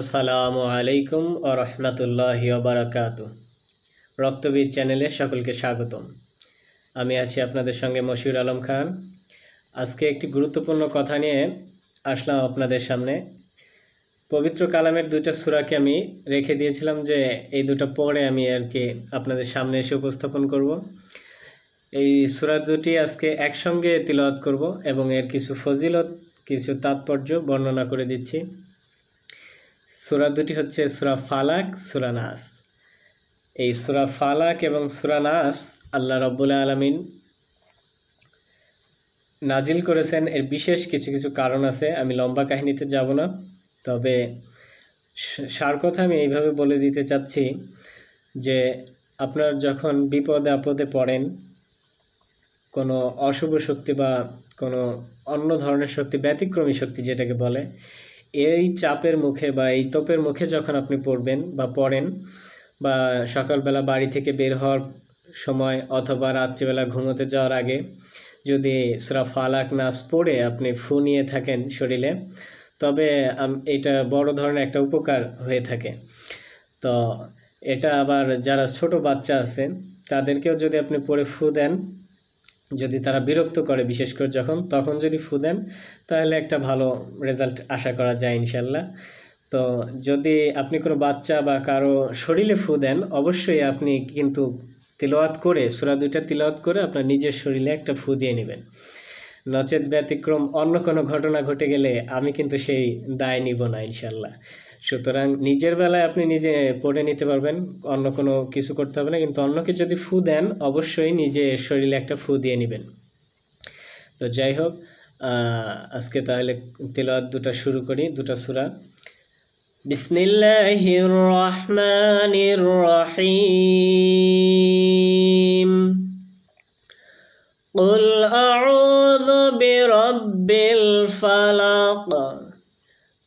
আসসালামু আলাইকুম ও রহমতুল্লাহি বারাকাত রক্তবীর চ্যানেলে সকলকে স্বাগতম আমি আছি আপনাদের সঙ্গে মশিউর আলম খান আজকে একটি গুরুত্বপূর্ণ কথা নিয়ে আসলাম আপনাদের সামনে পবিত্র কালামের দুটা সুরাকে আমি রেখে দিয়েছিলাম যে এই দুটো পরে আমি আর কি আপনাদের সামনে এসে উপস্থাপন করব এই সুরা দুটি আজকে একসঙ্গে তিলওয়াত করব এবং এর কিছু ফজিলত কিছু তাৎপর্য বর্ণনা করে দিচ্ছি সুরা দুটি হচ্ছে সুরা ফালাক সুরা নাস এই সুরা ফালাক এবং সুরা নাস আল্লাহ রব্বুল্লা আলমিন নাজিল করেছেন এর বিশেষ কিছু কিছু কারণ আছে আমি লম্বা কাহিনীতে যাব না তবে সার কথা আমি এইভাবে বলে দিতে চাচ্ছি যে আপনার যখন বিপদে আপদে পড়েন কোনো অশুভ শক্তি বা কোনো অন্য ধরনের শক্তি ব্যতিক্রমী শক্তি যেটাকে বলে এই চাপের মুখে বা এই তোপের মুখে যখন আপনি পড়বেন বা পড়েন বা সকালবেলা বাড়ি থেকে বের হওয়ার সময় অথবা রাত্রিবেলা ঘুমোতে যাওয়ার আগে যদি সেরা ফালাক নাচ পড়ে আপনি ফু নিয়ে থাকেন শরীরে তবে এটা বড় ধরনের একটা উপকার হয়ে থাকে তো এটা আবার যারা ছোট বাচ্চা আছেন তাদেরকেও যদি আপনি পরে ফু দেন যদি তারা বিরক্ত করে বিশেষ করে যখন তখন যদি ফু দেন তাহলে একটা ভালো রেজাল্ট আশা করা যায় ইনশাল্লাহ তো যদি আপনি কোনো বাচ্চা বা কারো শরীরে ফু দেন অবশ্যই আপনি কিন্তু তিলওয়াত করে সুরা দুইটা তিলওয়াত করে আপনার নিজের শরীরে একটা ফু দিয়ে নেবেন নচেত ব্যতিক্রম অন্য কোনো ঘটনা ঘটে গেলে আমি কিন্তু সেই দায় নিব না ইনশাল্লাহ সুতরাং নিজের বেলায় আপনি নিজে পড়ে নিতে পারবেন অন্য কোনো কিছু করতে হবে না কিন্তু অন্যকে যদি ফু দেন অবশ্যই নিজে শরীরে একটা ফু দিয়ে নেবেন তো যাই হোক আজকে তাহলে তেলাওয়াত দুটা শুরু করি দুটা সূরা বিসমিল্লাহির রহমানির রহিম قل أعوذ برب الفلق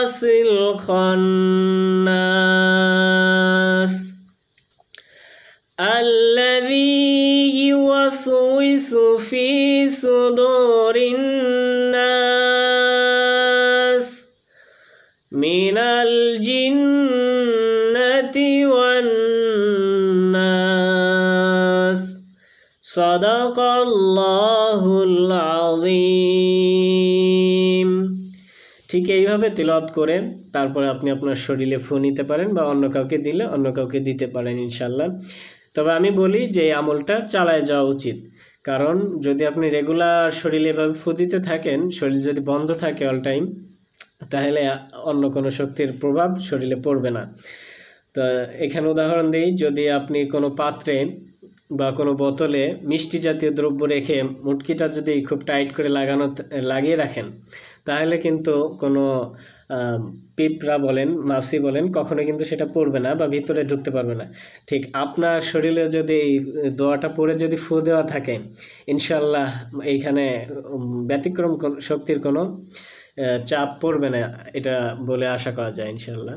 راس الخناس الذي يوسوس في صدور الناس من الجنة والناس صدق الله العظيم ঠিক এইভাবে তেলত করে তারপরে আপনি আপনার শরীরে ফু নিতে পারেন বা অন্য কাউকে দিলে অন্য কাউকে দিতে পারেন ইনশাল্লাহ তবে আমি বলি যে এই আমলটা চালায় যাওয়া উচিত কারণ যদি আপনি রেগুলার শরীরে এভাবে ফু দিতে থাকেন শরীর যদি বন্ধ থাকে অল টাইম তাহলে অন্য কোনো শক্তির প্রভাব শরীরে পড়বে না তো এখানে উদাহরণ দিই যদি আপনি কোনো পাত্রে বা কোনো বোতলে মিষ্টি জাতীয় দ্রব্য রেখে মুটকিটা যদি খুব টাইট করে লাগানো লাগিয়ে রাখেন তাহলে কিন্তু কোনো পিঁপড়া বলেন মাছি বলেন কখনো কিন্তু সেটা পড়বে না বা ভিতরে ঢুকতে পারবে না ঠিক আপনার শরীরে যদি এই দোয়াটা পড়ে যদি ফু দেওয়া থাকে ইনশাল্লাহ এইখানে ব্যতিক্রম শক্তির কোনো চাপ পড়বে না এটা বলে আশা করা যায় ইনশাল্লাহ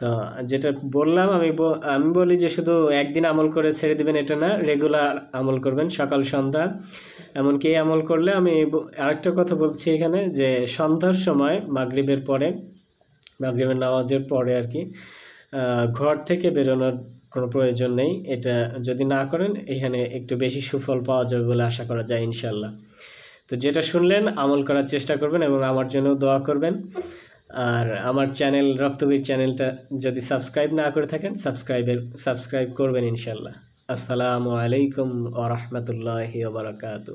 তো যেটা বললাম আমি আমি বলি যে শুধু একদিন আমল করে ছেড়ে দিবেন এটা না রেগুলার আমল করবেন সকাল সন্ধ্যা এমনকি আমল করলে আমি আরেকটা কথা বলছি এখানে যে সন্ধ্যার সময় মাগরিবের পরে মাগরিবের নামাজের পরে আর কি ঘর থেকে বেরোনোর কোনো প্রয়োজন নেই এটা যদি না করেন এখানে একটু বেশি সুফল পাওয়া যাবে বলে আশা করা যায় ইনশাল্লাহ তো যেটা শুনলেন আমল করার চেষ্টা করবেন এবং আমার জন্য দোয়া করবেন আর আমার চ্যানেল রক্তবীর চ্যানেলটা যদি সাবস্ক্রাইব না করে থাকেন সাবস্ক্রাইবের সাবস্ক্রাইব করবেন ইনশাল্লাহ আসসালামু আলাইকুম ওরহমতুল্লাহ বারকাতু